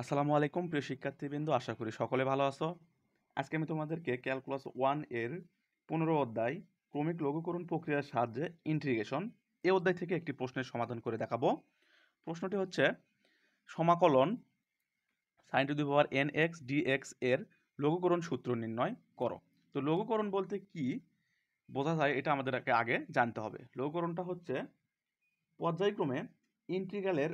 আসসালামু আলাইকুম প্রিয় শিক্ষার্থীবৃন্দ আশা করি সকলে ভালো আছো আজকে আমি তোমাদেরকে ক্যালকুলাস ওয়ান এর পনেরো অধ্যায় ক্রমিক লঘুকরণ প্রক্রিয়ার সাহায্যে ইন্ট্রিগেশন এ অধ্যায় থেকে একটি প্রশ্নের সমাধান করে দেখাবো প্রশ্নটি হচ্ছে সমাকলন sine to the power n x d x এর লঘুকরণ সূত্র নির্ণয় করো তো লঘুকরণ বলতে কি বোঝা যায় এটা আমাদেরকে আগে জানতে হবে লঘুকরণটা হচ্ছে পর্যায়ক্রমে ইন্টিগ্রালের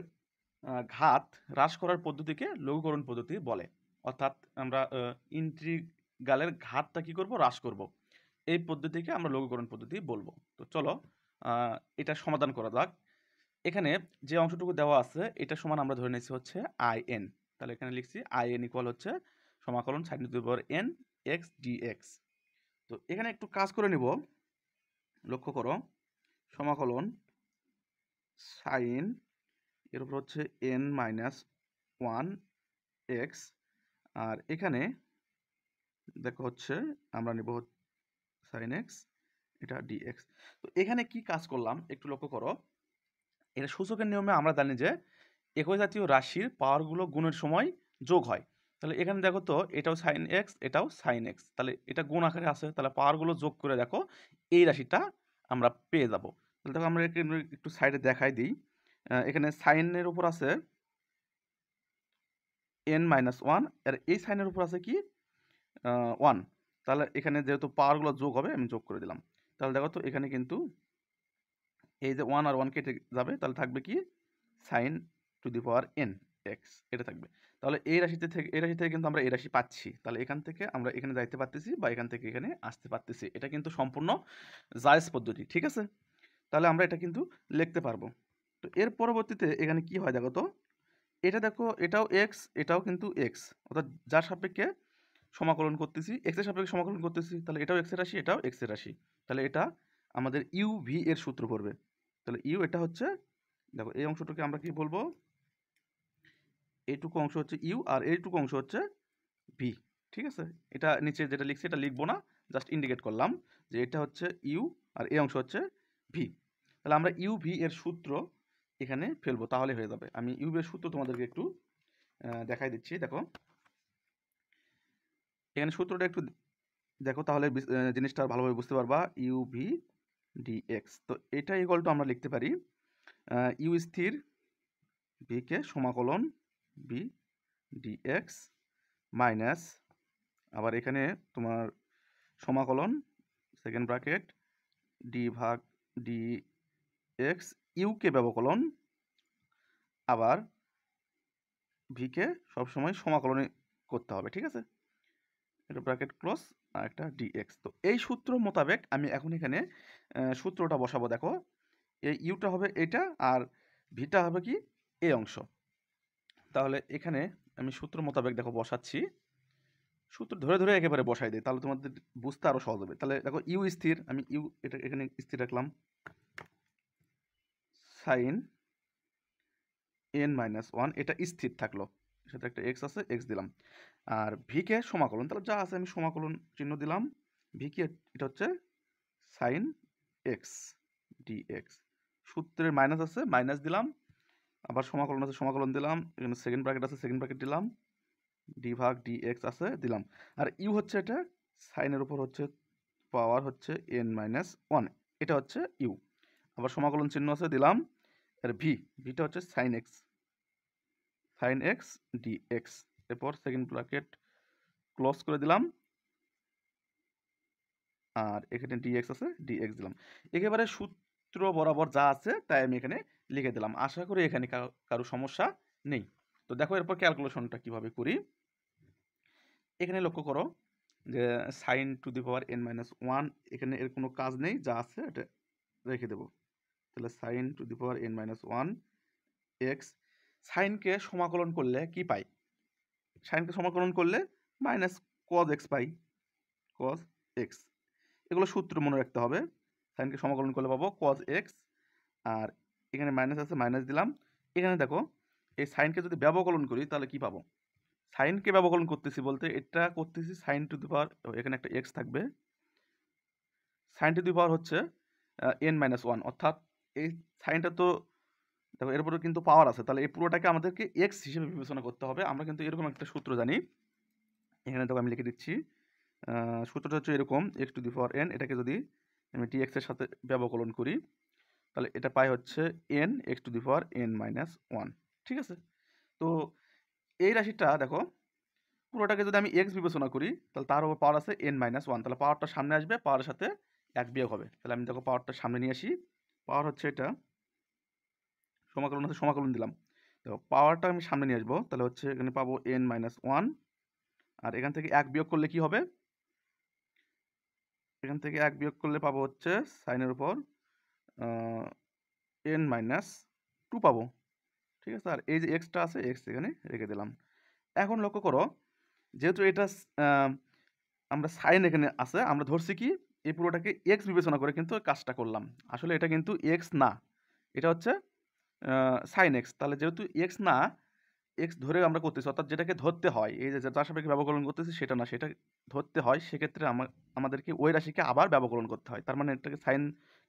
ঘাত হ্রাস করার পদ্ধতিকে লঘুকরণ পদ্ধতি বলে অর্থাৎ আমরা ইন্ট্রিগালের ঘাতটা কী করব হ্রাস করব এই পদ্ধতিকে আমরা লঘুকরণ পদ্ধতি বলবো তো চলো এটা সমাধান করা যাক এখানে যে অংশটুকু দেওয়া আছে এটা সমান আমরা ধরে নিয়েছি হচ্ছে আই এন তাহলে এখানে লিখছি আই এন ইকুয়াল হচ্ছে সমাকলন sine to power n x d x তো এখানে একটু কাজ করে নিব লক্ষ্য করো সমাকলন সাইন এর উপর হচ্ছে এন মাইনাস ওয়ান এক্স আর এখানে দেখো হচ্ছে আমরা নেব সাইন এক্স এটা ডিএক্স তো এখানে কি কাজ করলাম একটু লক্ষ্য করো এটা সূচকের নিয়মে আমরা জানি যে একই জাতীয় রাশির পাওয়ারগুলো গুণের সময় যোগ হয় তাহলে এখানে দেখো তো এটাও সাইন এক্স এটাও সাইন এক্স তাহলে এটা গুণ আকারে আছে তাহলে পাওয়ারগুলো যোগ করে দেখো এই রাশিটা আমরা পেয়ে যাব তাহলে দেখো আমরা একটু সাইডে দেখাই দিই এখানে সাইনের উপর আছে এন মাইনাস ওয়ান আর এই সাইনের উপর আছে কি ওয়ান তাহলে এখানে যেহেতু পাওয়ারগুলো যোগ হবে আমি যোগ করে দিলাম তাহলে দেখো তো এখানে কিন্তু এই যে ওয়ান আর ওয়ান কেটে যাবে তাহলে থাকবে কি sine to the power n x এটা থাকবে তাহলে এই রাশিতে থেকে এই রাশি থেকে কিন্তু আমরা এই রাশি পাচ্ছি তাহলে এখান থেকে আমরা এখানে যাইতে পারতেছি বা এখান থেকে এখানে আসতে পারতেছি এটা কিন্তু সম্পূর্ণ জায়েজ পদ্ধতি ঠিক আছে তাহলে আমরা এটা কিন্তু লিখতে পারবো তো এর পরবর্তীতে এখানে কি হয় দেখো তো এটা দেখো এটাও এক্স এটাও কিন্তু এক্স অর্থাৎ যার সাপেক্ষে সমাকলন করতেছি এক্সের সাপেক্ষে সমাকলন করতেছি তাহলে এটাও এক্সের রাশি এটাও এক্সের রাশি তাহলে এটা আমাদের ইউ ভি এর সূত্র পড়বে তাহলে ইউ এটা হচ্ছে দেখো এই অংশটাকে আমরা কি বলবো এইটুকু অংশ হচ্ছে ইউ আর এইটুকু অংশ হচ্ছে ভি ঠিক আছে এটা নিচে যেটা লিখছি এটা লিখবো না জাস্ট ইন্ডিকেট করলাম যে এটা হচ্ছে ইউ আর এই অংশ হচ্ছে ভি তাহলে আমরা ইউ ভি এর সূত্র এখানে ফেলবো তাহলে হয়ে যাবে আমি ইউবের সূত্র তোমাদেরকে একটু দেখাই দিচ্ছি দেখো এখানে সূত্রটা একটু দেখো তাহলে জিনিসটা ভালোভাবে বুঝতে পারবা ইউ ভি ডি এক্স তো এটা গল্প আমরা লিখতে পারি ইউ স্থির ভিকে সমাকলন বি ডি এক্স মাইনাস আবার এখানে তোমার সমাকলন সেকেন্ড ব্রাকেট ডি ভাগ ডি এক্স ইউকে ব্যবকলন আবার ভিকে সবসময় সমাকলনে করতে হবে ঠিক আছে এটা ব্র্যাকেট ক্লোজ আর একটা ডিএক্স তো এই সূত্র মোতাবেক আমি এখন এখানে সূত্রটা বসাবো দেখো এই ইউটা হবে এটা আর ভিটা হবে কি এই অংশ তাহলে এখানে আমি সূত্র মোতাবেক দেখো বসাচ্ছি সূত্র ধরে ধরে একেবারে বসাই দেয় তাহলে তোমাদের বুঝতে আরও সহজ হবে তাহলে দেখো ইউ স্থির আমি ইউ এটা এখানে স্থির রাখলাম সাইন এন মাইনাস ওয়ান এটা স্থির থাকলো সাথে একটা এক্স আছে এক্স দিলাম আর ভিকে সমাকলন তাহলে যা আছে আমি সমাকলন চিহ্ন দিলাম ভিকে এটা হচ্ছে সাইন এক্স ডি এক্স সূত্রের মাইনাস আছে মাইনাস দিলাম আবার সমাকলন আছে সমাকলন দিলাম এখানে সেকেন্ড ব্র্যাকেট আছে সেকেন্ড ব্র্যাকেট দিলাম ডি ভাগ ডি এক্স আছে দিলাম আর ইউ হচ্ছে এটা সাইনের উপর হচ্ছে পাওয়ার হচ্ছে এন মাইনাস ওয়ান এটা হচ্ছে ইউ আবার সমাকলন চিহ্ন আছে দিলাম আর ভি ভিটা হচ্ছে sine x sine x d x এরপর সেকেন্ড ব্রাকেট ক্লোজ করে দিলাম আর এখানে ডি এক্স আছে ডি এক্স দিলাম একেবারে সূত্র বরাবর যা আছে তাই আমি এখানে লিখে দিলাম আশা করি এখানে কারো সমস্যা নেই তো দেখো এরপর ক্যালকুলেশনটা কিভাবে করি এখানে লক্ষ্য করো যে sine to the power n minus one এখানে এর কোনো কাজ নেই যা আছে এটা রেখে দেবো তাহলে sine to the power n minus one x সাইনকে সমাকলন করলে কি পাই সাইনকে সমাকলন করলে মাইনাস কজ এক্স পাই কজ এক্স এগুলো সূত্র মনে রাখতে হবে সাইনকে সমাকলন করলে পাবো কজ এক্স আর এখানে মাইনাস আছে মাইনাস দিলাম এখানে দেখো এই সাইনকে যদি ব্যবকলন করি তাহলে কি পাবো সাইনকে ব্যবকলন করতেছি বলতে এটা করতেছি সাইন টু দি পাওয়ার এখানে একটা এক্স থাকবে সাইন টু দি পাওয়ার হচ্ছে এন মাইনাস ওয়ান অর্থাৎ এই সাইনটা তো দেখো এরপরে কিন্তু পাওয়ার আছে তাহলে এই পুরোটাকে আমাদেরকে এক্স হিসেবে বিবেচনা করতে হবে আমরা কিন্তু এরকম একটা সূত্র জানি এখানে দেখো আমি লিখে দিচ্ছি সূত্রটা হচ্ছে এরকম x to the power n এটাকে যদি আমি টি এক্সের সাথে ব্যবকলন করি তাহলে এটা পাই হচ্ছে n x to the power n minus one ঠিক আছে তো এই রাশিটা দেখো পুরোটাকে যদি আমি এক্স বিবেচনা করি তাহলে তার উপর পাওয়ার আছে এন মাইনাস ওয়ান তাহলে পাওয়ারটা সামনে আসবে পাওয়ারের সাথে এক বিয়োগ হবে তাহলে আমি দেখো পাওয়ারটা সামনে নিয়ে আসি পাওয়ার হচ্ছে এটা সমাকলন হচ্ছে সমাকলন দিলাম তো পাওয়ারটা আমি সামনে নিয়ে আসবো তাহলে হচ্ছে এখানে পাবো এন মাইনাস ওয়ান আর এখান থেকে এক বিয়োগ করলে কি হবে এখান থেকে এক বিয়োগ করলে পাবো হচ্ছে সাইনের উপর এন মাইনাস টু পাবো ঠিক আছে আর এই যে এক্সটা আছে এক্স এখানে রেখে দিলাম এখন লক্ষ্য করো যেহেতু এটা আমরা সাইন এখানে আছে আমরা ধরছি কি এই পুরোটাকে এক্স বিবেচনা করে কিন্তু কাজটা করলাম আসলে এটা কিন্তু এক্স না এটা হচ্ছে সাইন এক্স তাহলে যেহেতু এক্স না এক্স ধরে আমরা করতেছি অর্থাৎ যেটাকে ধরতে হয় এই যে যার সাপেক্ষে ব্যবকরণ করতেছি সেটা না সেটা ধরতে হয় সেক্ষেত্রে আমাদেরকে ওই রাশিকে আবার ব্যবকরণ করতে হয় তার মানে এটাকে সাইন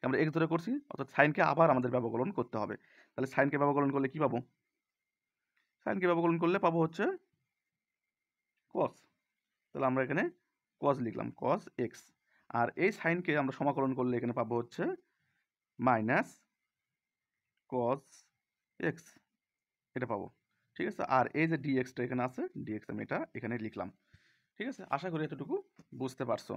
আমরা এক্স ধরে করছি অর্থাৎ সাইনকে আবার আমাদের ব্যবকরণ করতে হবে তাহলে সাইনকে ব্যবকরণ করলে কী পাবো সাইনকে ব্যবকরণ করলে পাবো হচ্ছে কস তাহলে আমরা এখানে কস লিখলাম কস এক্স আর এই সাইনকে আমরা সমাকলন করলে এখানে পাবো হচ্ছে মাইনাস কজ এক্স এটা পাবো ঠিক আছে আর এই যে ডিএক্সটা এখানে আছে ডিএক্স আমি এটা এখানে লিখলাম ঠিক আছে আশা করি এতটুকু বুঝতে পারছো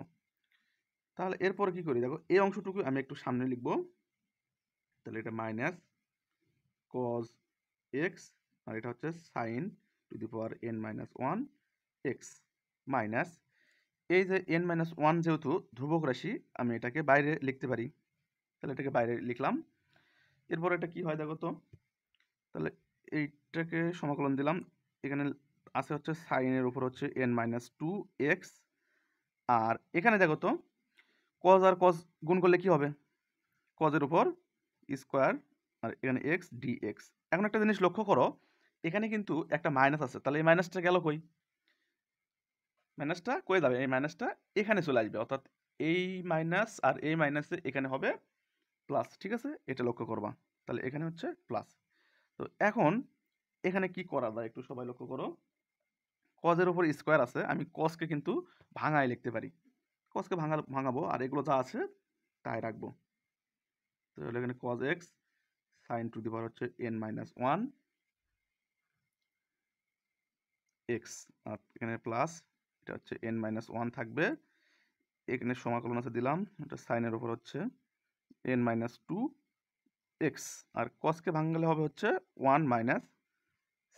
তাহলে এরপর কি করি দেখো এই অংশটুকু আমি একটু সামনে লিখব তাহলে এটা মাইনাস কজ এক্স আর এটা হচ্ছে sine to the power n minus one x minus এই যে এন মাইনাস ওয়ান যেহেতু ধ্রুবক রাশি আমি এটাকে বাইরে লিখতে পারি তাহলে এটাকে বাইরে লিখলাম এরপর এটা কি হয় দেখো তো তাহলে এইটাকে সমাকলন দিলাম এখানে আছে হচ্ছে সাইনের উপর হচ্ছে এন মাইনাস টু এক্স আর এখানে দেখো তো কজ আর কজ গুণ করলে কি হবে কজের উপর স্কোয়ার আর এখানে এক্স ডি এক্স এখন একটা জিনিস লক্ষ্য করো এখানে কিন্তু একটা মাইনাস আছে তাহলে এই মাইনাসটা গেল কই মাইনাসটা করে যাবে এই মাইনাসটা এখানে চলে আসবে অর্থাৎ এই মাইনাস আর এই মাইনাসে এখানে হবে প্লাস ঠিক আছে এটা লক্ষ্য করবা তাহলে এখানে হচ্ছে প্লাস তো এখন এখানে কি করা যায় একটু সবাই লক্ষ্য করো কজের ওপর স্কোয়ার আছে আমি কসকে কিন্তু ভাঙায় লিখতে পারি কসকে ভাঙা ভাঙাবো আর এগুলো যা আছে তাই রাখবো তো এখানে cos x sine to the power হচ্ছে এন মাইনাস ওয়ান এক্স আর এখানে প্লাস এটা হচ্ছে এন মাইনাস ওয়ান থাকবে এখানে সমাকলন আছে দিলাম এটা সাইনের ওপর হচ্ছে এন মাইনাস টু এক্স আর কসকে ভাঙলে হবে হচ্ছে ওয়ান মাইনাস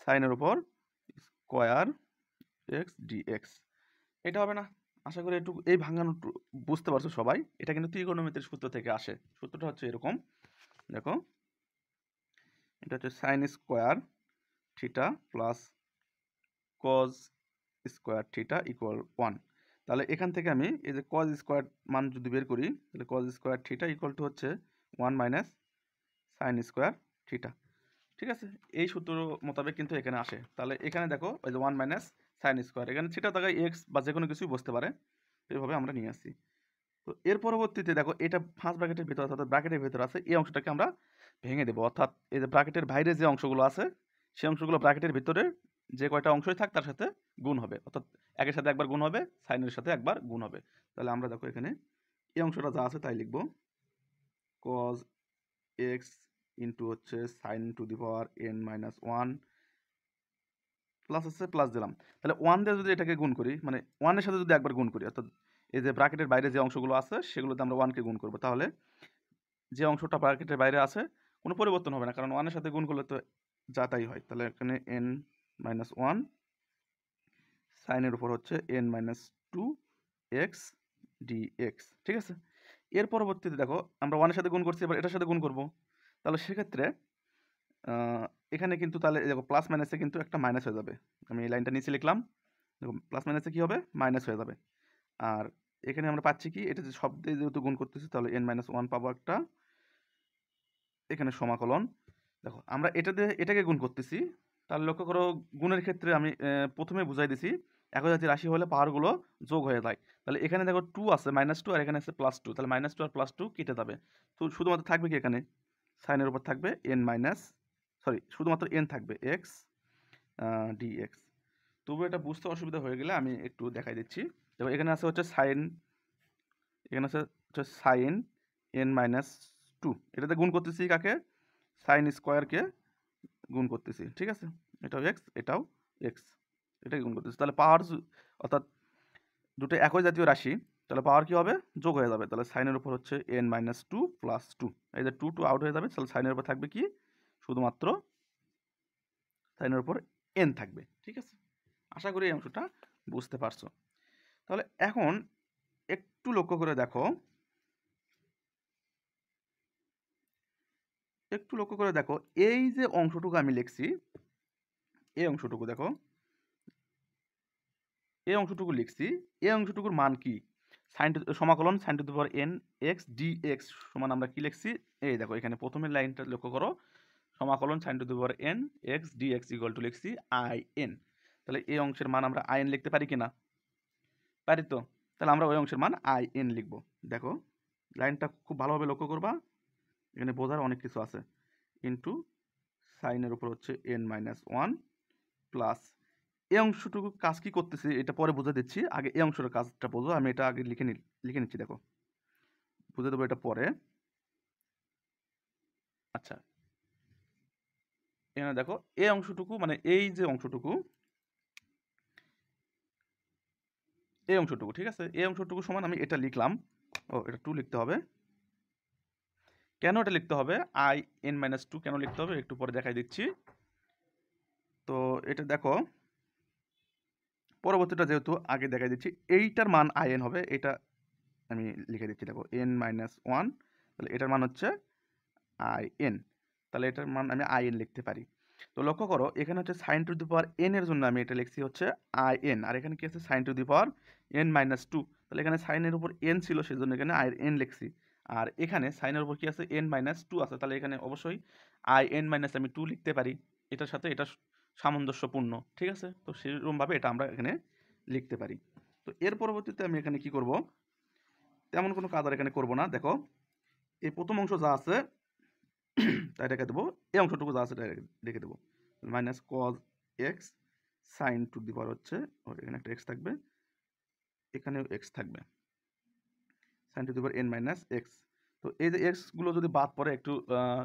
সাইনের ওপর স্কোয়ার এক্স ডি এক্স এটা হবে না আশা করি একটু এই ভাঙানো বুঝতে পারছো সবাই এটা কিন্তু ত্রিকোণমিতির সূত্র থেকে আসে সূত্রটা হচ্ছে এরকম দেখো এটা হচ্ছে sine square theta plus cos square theta equal one তাহলে এখান থেকে আমি এই যে কজ স্কোয়ার মান যদি বের করি তাহলে cos square theta equal to হচ্ছে one minus sine square theta ঠিক আছে এই সূত্র মোতাবেক কিন্তু এখানে আসে তাহলে এখানে দেখো ওই যে ওয়ান মাইনাস সাইন স্কোয়ার এখানে থিটা থাকায় এক্স বা যে কোনো কিছুই বসতে পারে এইভাবে আমরা নিয়ে আসি তো এর পরবর্তীতে দেখো এটা ফার্স্ট ব্র্যাকেটের ভিতরে অর্থাৎ ব্র্যাকেটের ভিতরে আছে এই অংশটাকে আমরা ভেঙে দেবো অর্থাৎ এই যে ব্র্যাকেটের বাইরে যে অংশগুলো আছে সেই অংশগুলো ব্র্যাকেটের ভিতরে যে কয়টা অংশই থাক তার সাথে গুণ হবে অর্থাৎ একের সাথে একবার গুণ হবে সাইনের সাথে একবার গুণ হবে তাহলে আমরা দেখো এখানে এই অংশটা যা আছে তাই লিখব কজ এক্স ইন্টু হচ্ছে sine to the power n minus one plus হচ্ছে প্লাস দিলাম তাহলে ওয়ান দিয়ে যদি এটাকে গুণ করি মানে ওয়ানের সাথে যদি একবার গুণ করি অর্থাৎ এই যে ব্রাকেটের বাইরে যে অংশগুলো আছে সেগুলোতে আমরা ওয়ানকে গুণ করবো তাহলে যে অংশটা ব্রাকেটের বাইরে আছে কোনো পরিবর্তন হবে না কারণ ওয়ানের সাথে গুণ করলে তো যা তাই হয় তাহলে এখানে এন মাইনাস ওয়ান সাইনের উপর হচ্ছে n minus two x d x ঠিক আছে এর পরবর্তীতে দেখো আমরা ওয়ানের সাথে গুণ করছি এবার এটার সাথে গুণ করব তাহলে সেক্ষেত্রে এখানে কিন্তু তাহলে দেখো প্লাস মাইনাসে কিন্তু একটা মাইনাস হয়ে যাবে আমি এই লাইনটা নিচে লিখলাম দেখো প্লাস মাইনাসে কী হবে মাইনাস হয়ে যাবে আর এখানে আমরা পাচ্ছি কি এটা যে শব্দে যেহেতু গুণ করতেছি তাহলে এন মাইনাস ওয়ান পাবো একটা এখানে সমাকলন দেখো আমরা এটা দিয়ে এটাকে গুণ করতেছি তার লক্ষ্য করো গুণের ক্ষেত্রে আমি প্রথমে বুঝাই দিছি একই জাতীয় রাশি হলে পাহাড়গুলো যোগ হয়ে যায় তাহলে এখানে দেখো টু আছে মাইনাস টু আর এখানে আছে প্লাস টু তাহলে মাইনাস টু আর প্লাস টু কেটে যাবে তো শুধুমাত্র থাকবে কি এখানে সাইনের উপর থাকবে এন মাইনাস সরি শুধুমাত্র এন থাকবে এক্স ডি এক্স তবু এটা বুঝতে অসুবিধা হয়ে গেলে আমি একটু দেখাই দিচ্ছি দেখো এখানে আছে হচ্ছে সাইন এখানে আছে হচ্ছে সাইন এন মাইনাস টু এটাতে গুণ করতেছি কাকে সাইন স্কোয়ারকে গুণ করতেছি ঠিক আছে এটাও এক্স এটাও এক্স এটাকে গুণ করতেছি তাহলে পাওয়ার অর্থাৎ দুটো একই জাতীয় রাশি তাহলে পাওয়ার কী হবে যোগ হয়ে যাবে তাহলে সাইনের উপর হচ্ছে n minus two plus two এই যে টু টু আউট হয়ে যাবে তাহলে সাইনের উপর থাকবে কি শুধুমাত্র সাইনের উপর এন থাকবে ঠিক আছে আশা করি এই অংশটা বুঝতে পারছো তাহলে এখন একটু লক্ষ্য করে দেখো একটু লক্ষ্য করে দেখো এই যে অংশটুকু আমি লিখছি এই অংশটুকু দেখো এই অংশটুকু লিখছি এই অংশটুকুর মান কি সাইন টু সমাকলন sine to the power n x d x সমান আমরা কি লিখছি এই দেখো এখানে প্রথমের লাইনটা লক্ষ্য করো সমাকলন sine to the power n x d x equal to লিখছি আই এন তাহলে এই অংশের মান আমরা আই এন লিখতে পারি কি না পারি তো তাহলে আমরা ওই অংশের মান আই এন লিখবো দেখো লাইনটা খুব ভালোভাবে লক্ষ্য করবা এখানে বোঝার অনেক কিছু আছে ইন্টু সাইনের উপর হচ্ছে এন মাইনাস ওয়ান প্লাস এই অংশটুকু কাজ কি করতেছি এটা পরে বুঝে দিচ্ছি আগে এই অংশটা কাজটা বোঝো আমি এটা আগে লিখে নি লিখে নিচ্ছি দেখো বুঝে দেবো এটা পরে আচ্ছা এখানে দেখো এই অংশটুকু মানে এই যে অংশটুকু এই অংশটুকু ঠিক আছে এই অংশটুকু সমান আমি এটা লিখলাম ও এটা টু লিখতে হবে কেন এটা লিখতে হবে আই এন মাইনাস টু কেন লিখতে হবে একটু পরে দেখাই দিচ্ছি তো এটা দেখো পরবর্তীটা যেহেতু আগে দেখাই দিচ্ছি এইটার মান আই এন হবে এটা আমি লিখে দিচ্ছি দেখো এন মাইনাস ওয়ান তাহলে এটার মান হচ্ছে আই এন তাহলে এটার মান আমি আই এন লিখতে পারি তো লক্ষ্য করো এখানে হচ্ছে sine to the power n এর জন্য আমি এটা লিখছি হচ্ছে আই এন আর এখানে কি আছে sine to the power n minus two তাহলে এখানে সাইনের উপর এন ছিল জন্য এখানে আই এন লিখছি আর এখানে সাইনের উপর কী আছে এন মাইনাস টু আছে তাহলে এখানে অবশ্যই আই এন মাইনাস আমি টু লিখতে পারি এটার সাথে এটা সামঞ্জস্যপূর্ণ ঠিক আছে তো সেরকমভাবে এটা আমরা এখানে লিখতে পারি তো এর পরবর্তীতে আমি এখানে কি করব তেমন কোনো কাজ আর এখানে করব না দেখো এই প্রথম অংশ যা আছে তাই রেখে দেবো এই অংশটুকু যা আছে তাই রেখে দেবো minus cos x sine to the হচ্ছে হচ্ছে এখানে একটা এক্স থাকবে এখানেও এক্স থাকবে sine to the power n minus x তো এই যে এক্সগুলো যদি বাদ পড়ে একটু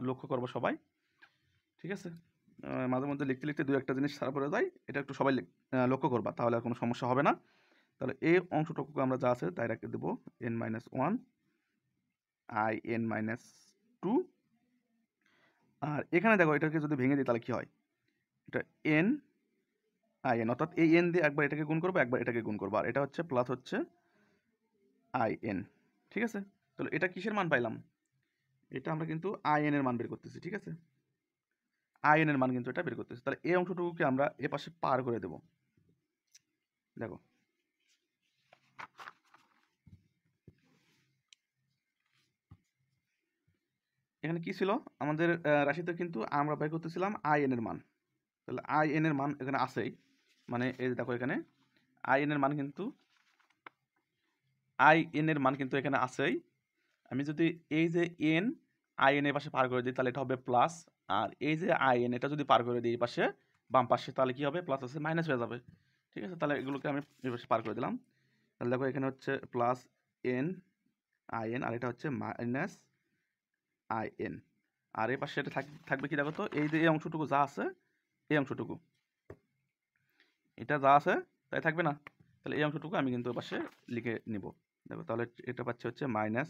লক্ষ্য করবো সবাই ঠিক আছে মাঝে মধ্যে লিখতে লিখতে দু একটা জিনিস সারা পড়ে যায় এটা একটু সবাই লক্ষ্য করবা তাহলে আর কোনো সমস্যা হবে না তাহলে এই অংশটুকু আমরা যা আছে তাই রাখতে দেবো n minus one I n minus two আর এখানে দেখো এটাকে যদি ভেঙে দিই তাহলে কী হয় এটা এন আই এন অর্থাৎ এই এন দিয়ে একবার এটাকে গুণ করবো একবার এটাকে গুণ করবো আর এটা হচ্ছে প্লাস হচ্ছে আই এন ঠিক আছে তাহলে এটা কিসের মান পাইলাম এটা আমরা কিন্তু আইএনের মান বের করতেছি ঠিক আছে আইএনের মান কিন্তু এটা বের করতেছি তাহলে এই অংশটুকুকে আমরা এ পাশে পার করে দেব দেখো এখানে কি ছিল আমাদের রাশিতে কিন্তু আমরা বের করতেছিলাম আইএনের মান তাহলে আইএনের মান এখানে আছেই মানে এই দেখো এখানে আইএনের মান কিন্তু আই এন এর মান কিন্তু এখানে আছেই আমি যদি এই যে এন আই এন এর পাশে পার করে দিই তাহলে এটা হবে প্লাস আর এই যে আই এন এটা যদি পার করে দিই এই পাশে বাম পাশে তাহলে কী হবে প্লাস আছে মাইনাস হয়ে যাবে ঠিক আছে তাহলে এগুলোকে আমি এই পাশে পার করে দিলাম তাহলে দেখো এখানে হচ্ছে প্লাস এন আই এন আর এটা হচ্ছে মাইনাস আই এন আর এই পাশে এটা থাকবে কি দেখো তো এই যে এই অংশটুকু যা আছে এই অংশটুকু এটা যা আছে তাই থাকবে না তাহলে এই অংশটুকু আমি কিন্তু পাশে লিখে নিব দেখো তাহলে এটা পাচ্ছে হচ্ছে মাইনাস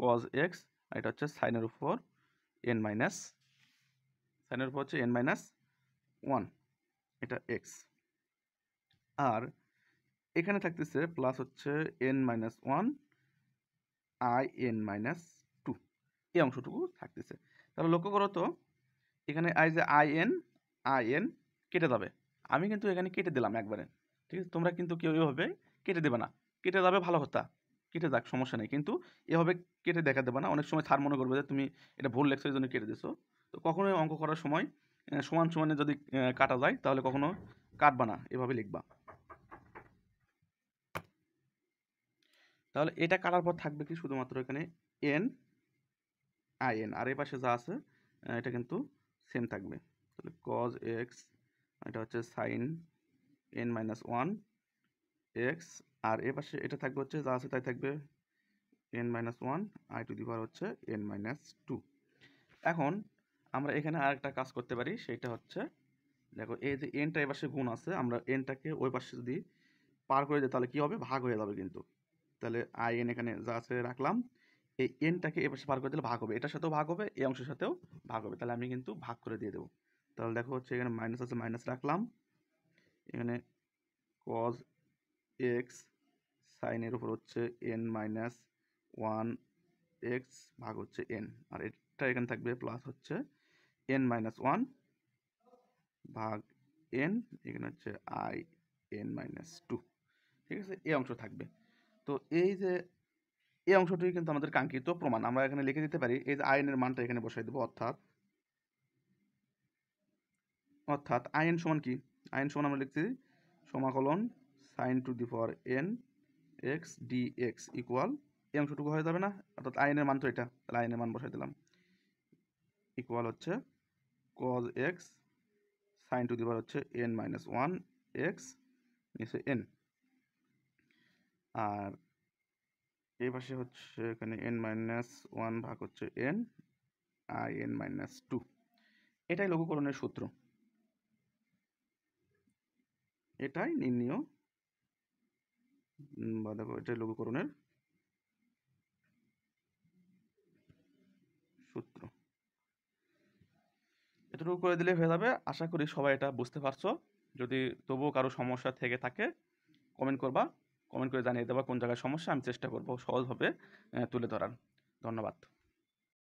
কজ এক্স আর এটা হচ্ছে সাইনের উপর এন মাইনাস সাইনের উপর হচ্ছে এন মাইনাস ওয়ান এটা এক্স আর এখানে থাকতেছে প্লাস হচ্ছে n minus one I n minus two এই অংশটুকু থাকতেছে তাহলে লক্ষ্য করো তো এখানে আই যে আই এন আই এন কেটে যাবে আমি কিন্তু এখানে কেটে দিলাম একবারে ঠিক আছে তোমরা কিন্তু কেউ এভাবে কেটে দেবে না কেটে যাবে ভালো হতা কেটে যাক সমস্যা নেই কিন্তু এভাবে কেটে দেখা দেবে না অনেক সময় থার মনে করবে যে তুমি এটা ভুল লেখছো এই জন্য কেটে দিছো তো কখনোই অঙ্ক করার সময় সমান সমানে যদি কাটা যায় তাহলে কখনো কাটবা না এভাবে লিখবা তাহলে এটা কাটার পর থাকবে কি শুধুমাত্র এখানে এন আই এন আর এই পাশে যা আছে এটা কিন্তু সেম থাকবে তাহলে কজ এক্স এটা হচ্ছে sine n minus one x আর এ পাশে এটা থাকবে হচ্ছে যা আছে তাই থাকবে n minus one I to the power হচ্ছে এন মাইনাস টু এখন আমরা এখানে আরেকটা কাজ করতে পারি সেটা হচ্ছে দেখো এই যে এনটা এ পাশে গুণ আছে আমরা এনটাকে ওই পাশে যদি পার করে দিই তাহলে কী হবে ভাগ হয়ে যাবে কিন্তু তাহলে আই এন এখানে যা আছে রাখলাম এই এনটাকে এ পাশে পার করে দিলে ভাগ হবে এটার সাথেও ভাগ হবে এই অংশের সাথেও ভাগ হবে তাহলে আমি কিন্তু ভাগ করে দিয়ে দেবো তাহলে দেখো হচ্ছে এখানে মাইনাস আছে মাইনাস রাখলাম এখানে কজ এক্স সাইনের উপর হচ্ছে এন মাইনাস ওয়ান এক্স ভাগ হচ্ছে এন আর এটা এখানে থাকবে প্লাস হচ্ছে এন মাইনাস ওয়ান ভাগ এন এখানে হচ্ছে আই এন মাইনাস টু ঠিক আছে এ অংশ থাকবে তো এই যে এই অংশটি কিন্তু আমাদের কাঙ্ক্ষিত প্রমাণ আমরা এখানে লিখে দিতে পারি এই যে আইনের মানটা এখানে বসাই দেবো অর্থাৎ অর্থাৎ আইন সমান কি আইন সমান আমরা লিখছি সমাকলন sine to the power n x d x equal M অংশটুকু হয়ে যাবে না অর্থাৎ আইনের মান তো এটা আইনের মান বসাই দিলাম ইকুয়াল হচ্ছে cos x sine to the power হচ্ছে এন মাইনাস ওয়ান এক্স নিচে এন আর এই পাশে হচ্ছে এখানে এন মাইনাস ওয়ান ভাগ হচ্ছে এন আর এন মাইনাস টু এটাই লঘুকরণের সূত্র এটাই নির্ণয় বাঁধাকপি এটা লঘুকরণের সূত্র এটুকু করে দিলে হয়ে যাবে আশা করি সবাই এটা বুঝতে পারছো যদি তবুও কারো সমস্যা থেকে থাকে কমেন্ট করবা কমেন্ট করে জানিয়ে দেবা কোন জায়গায় সমস্যা আমি চেষ্টা করবো সহজভাবে তুলে ধরার ধন্যবাদ